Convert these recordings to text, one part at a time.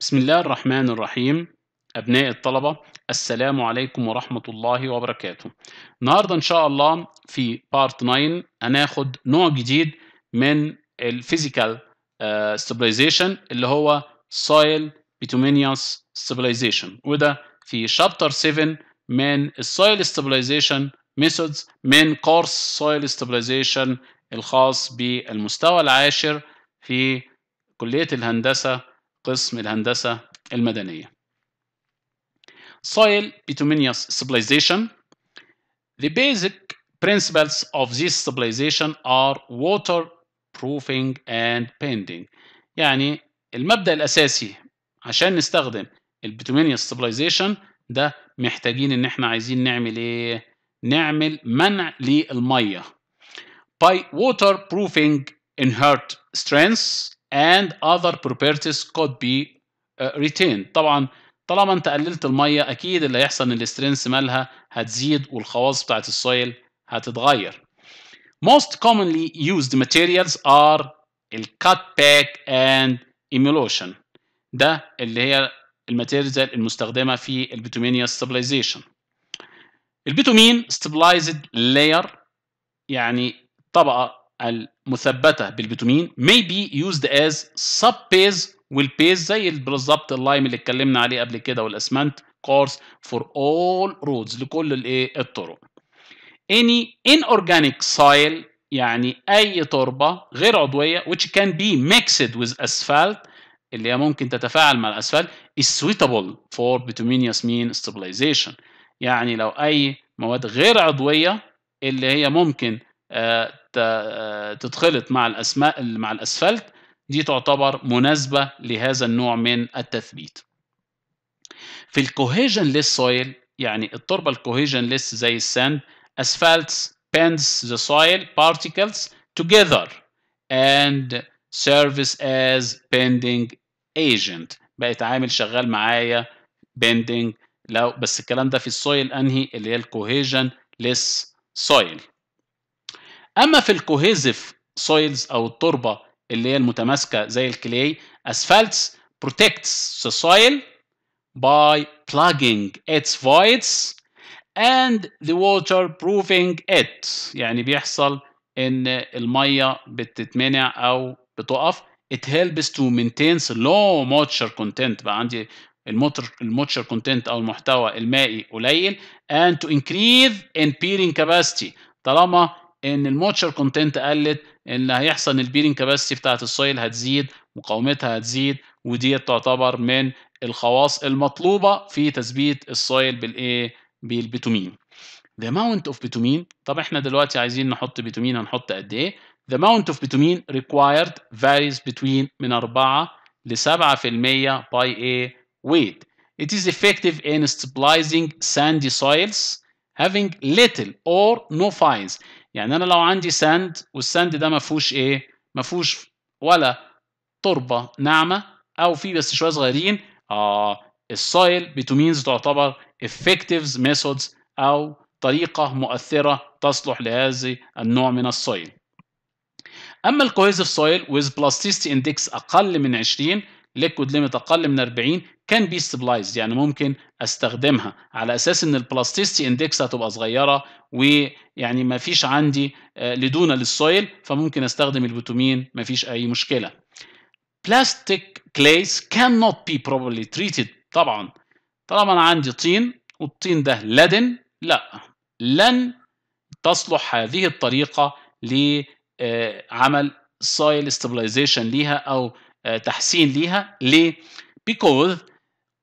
بسم الله الرحمن الرحيم أبناء الطلبة السلام عليكم ورحمة الله وبركاته النهاردة إن شاء الله في بارت 9 هناخد نوع جديد من الفيزيكال ستابلايزيشن آه، اللي هو سايل بيتومينيوس Stabilization وده في شابتر 7 من السايل Stabilization ميثودز من كورس سايل Stabilization الخاص بالمستوى العاشر في كلية الهندسة قسم الهندسة المدنية soil bituminous stabilization the basic principles of this stabilization are waterproofing and bending يعني المبدأ الأساسي عشان نستخدم البيتومينيوس stabilization ده محتاجين ان احنا عايزين نعمل ايه نعمل منع للميه by waterproofing inert strengths and other properties could be uh, retained طبعا طالما انت قللت الميه اكيد اللي هيحصل ان السترينث مالها هتزيد والخواص بتاعت السويل هتتغير most commonly used materials are cut pack and emulsion ده اللي هي الماتيريال المستخدمه في البيتومينيا ستابلايزيشن البيتومين ستابلايزد لاير يعني طبقه المثبته بالبيتومين may be used as sub will والبيز زي بالظبط اللايم اللي اتكلمنا عليه قبل كده والاسمنت course for all roads لكل الايه الطرق any inorganic soil يعني اي تربه غير عضويه which can be mixed with asphalt اللي هي ممكن تتفاعل مع الأسفل is suitable for bituminous mean stabilization يعني لو اي مواد غير عضويه اللي هي ممكن آه، حتى آه، تتخلط مع الاسماء مع الاسفلت دي تعتبر مناسبه لهذا النوع من التثبيت في الكوهيجن ليس سويل يعني التربه الكوهيجن ليس زي الساند اسفلتس bends the soil particles together and سيرفيس as bending agent بقت عامل شغال معايا bending لو بس الكلام ده في السويل انهي اللي هي الكوهيجن ليس سويل اما في الكوهيزيف سويلز او التربه اللي هي المتماسكه زي الكلاي اسفلتس protects the soil by plugging its voids and the ووتر بروفينج it يعني بيحصل ان الميه بتتمنع او بتقف it helps to maintain the low moisture content بقى عندي الموتر الموتشر كونتنت او المحتوى المائي قليل and to increase in peering capacity طالما ان الموتشر كونتنت قلت ان هيحصل البيرنج كاباسيتي بتاعه السويل هتزيد مقاومتها هتزيد ودي تعتبر من الخواص المطلوبه في تثبيت السويل بالايه بالبيتومين the amount of بيتومين طب احنا دلوقتي عايزين نحط بيتومين هنحط قد ايه the amount of بيتومين required varies between من 4 ل 7% باي ايه weight it is effective in stabilizing sandy soils having little or no fines يعني انا لو عندي ساند والساند ده ما فيهوش ايه ما فيهوش ولا تربه ناعمه او في بس شويه صغيرين اه السويل بتومينز تعتبر effective methods او طريقه مؤثره تصلح لهذا النوع من السويل اما الكويزف سويل with بلاستيستي اندكس اقل من 20 ليكويد ليميت اقل من 40 كان بي ستابلايزد يعني ممكن استخدمها على اساس ان البلاستيستي اندكس هتبقى صغيره ويعني ما فيش عندي آه، لدون للسويل فممكن استخدم البوتومين ما فيش اي مشكله بلاستيك كليز نوت بي بروبلي تريتد طبعا طالما انا عندي طين والطين ده لدن لا لن تصلح هذه الطريقه لعمل سويل استابلايزيشن ليها او آه، تحسين ليها ليه؟ because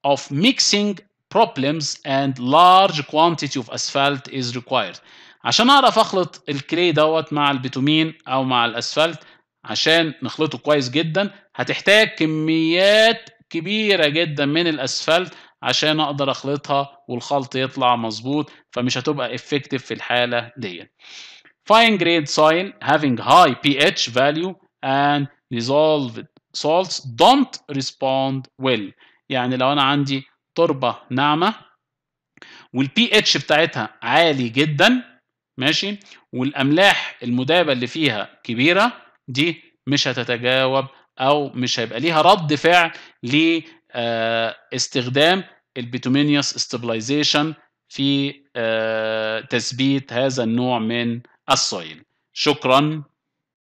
of mixing problems and large quantity of asphalt is required عشان اعرف اخلط الكلي دوت مع البيتومين او مع الاسفلت عشان نخلطه كويس جدا هتحتاج كميات كبيره جدا من الاسفلت عشان اقدر اخلطها والخلط يطلع مظبوط فمش هتبقى effective في الحاله دي fine grade soil having high pH value and dissolved salts don't respond well يعني لو انا عندي تربه ناعمه والبي اتش بتاعتها عالي جدا ماشي والاملاح المذابه اللي فيها كبيره دي مش هتتجاوب او مش هيبقى ليها رد فعل لاستخدام آه، البيتومينيوس استابلايزيشن في آه، تثبيت هذا النوع من السويل شكرا